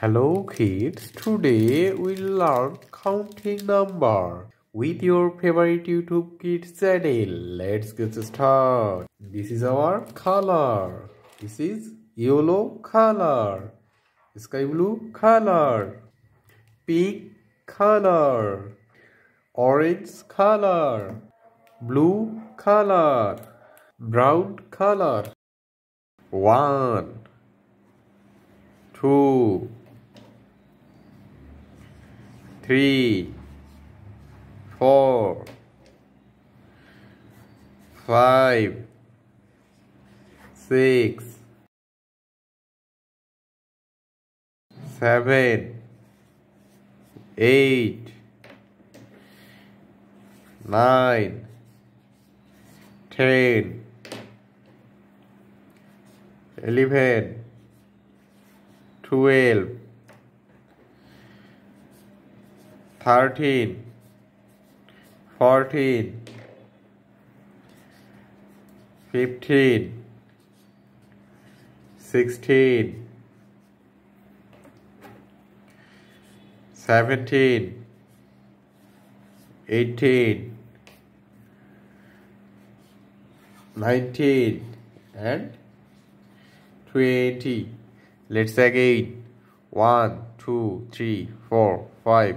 Hello kids, today we'll learn counting number with your favorite YouTube kids channel. Let's get started. This is our color. This is yellow color, sky blue color, pink color, orange color, blue color, brown color. One, two. three, four, five, six, seven, eight, nine, ten, eleven, twelve. thirteen, fourteen, fifteen, sixteen, seventeen, eighteen, nineteen, and twenty. Let's again. One, two, three, four, five.